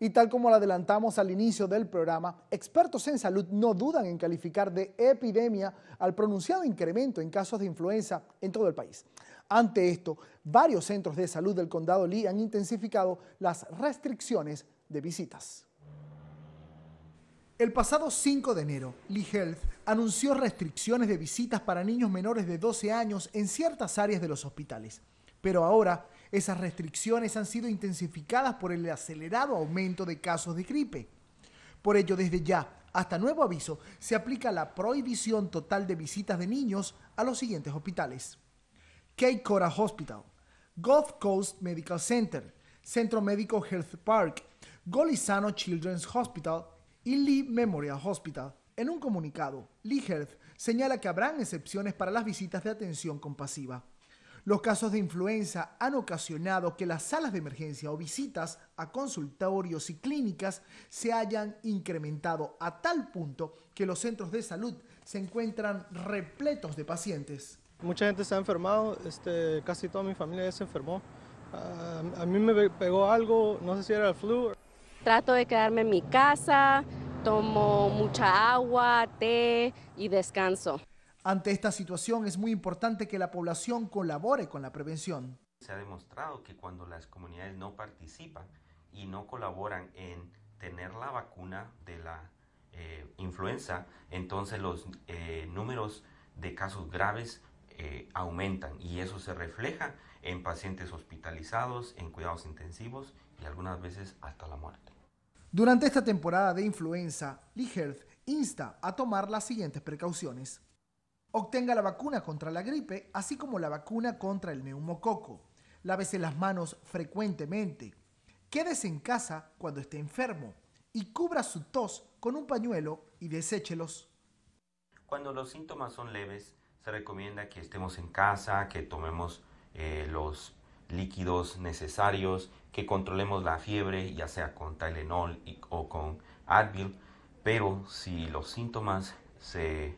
Y tal como lo adelantamos al inicio del programa, expertos en salud no dudan en calificar de epidemia al pronunciado incremento en casos de influenza en todo el país. Ante esto, varios centros de salud del condado Lee han intensificado las restricciones de visitas. El pasado 5 de enero, Lee Health anunció restricciones de visitas para niños menores de 12 años en ciertas áreas de los hospitales. Pero ahora esas restricciones han sido intensificadas por el acelerado aumento de casos de gripe. Por ello, desde ya, hasta nuevo aviso, se aplica la prohibición total de visitas de niños a los siguientes hospitales. Cape Cora Hospital, Gulf Coast Medical Center, Centro Médico Health Park, Golisano Children's Hospital y Lee Memorial Hospital. En un comunicado, Lee Health señala que habrán excepciones para las visitas de atención compasiva. Los casos de influenza han ocasionado que las salas de emergencia o visitas a consultorios y clínicas se hayan incrementado a tal punto que los centros de salud se encuentran repletos de pacientes. Mucha gente se ha enfermado, este, casi toda mi familia se enfermó. Ah, a mí me pegó algo, no sé si era el flu. Trato de quedarme en mi casa, tomo mucha agua, té y descanso. Ante esta situación es muy importante que la población colabore con la prevención. Se ha demostrado que cuando las comunidades no participan y no colaboran en tener la vacuna de la eh, influenza, entonces los eh, números de casos graves eh, aumentan y eso se refleja en pacientes hospitalizados, en cuidados intensivos y algunas veces hasta la muerte. Durante esta temporada de influenza, Health insta a tomar las siguientes precauciones obtenga la vacuna contra la gripe, así como la vacuna contra el neumococo. Lávese las manos frecuentemente. Quédese en casa cuando esté enfermo y cubra su tos con un pañuelo y deséchelos. Cuando los síntomas son leves, se recomienda que estemos en casa, que tomemos eh, los líquidos necesarios, que controlemos la fiebre, ya sea con Tylenol o con Advil, pero si los síntomas se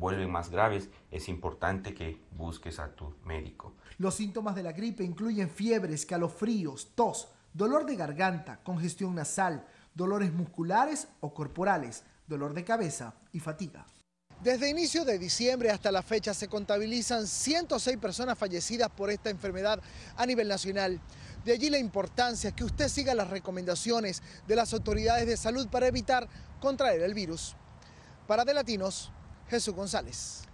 vuelven más graves, es importante que busques a tu médico. Los síntomas de la gripe incluyen fiebres, calofríos, tos, dolor de garganta, congestión nasal, dolores musculares o corporales, dolor de cabeza y fatiga. Desde inicio de diciembre hasta la fecha se contabilizan 106 personas fallecidas por esta enfermedad a nivel nacional. De allí la importancia que usted siga las recomendaciones de las autoridades de salud para evitar contraer el virus. Para de Latinos, Jesús González.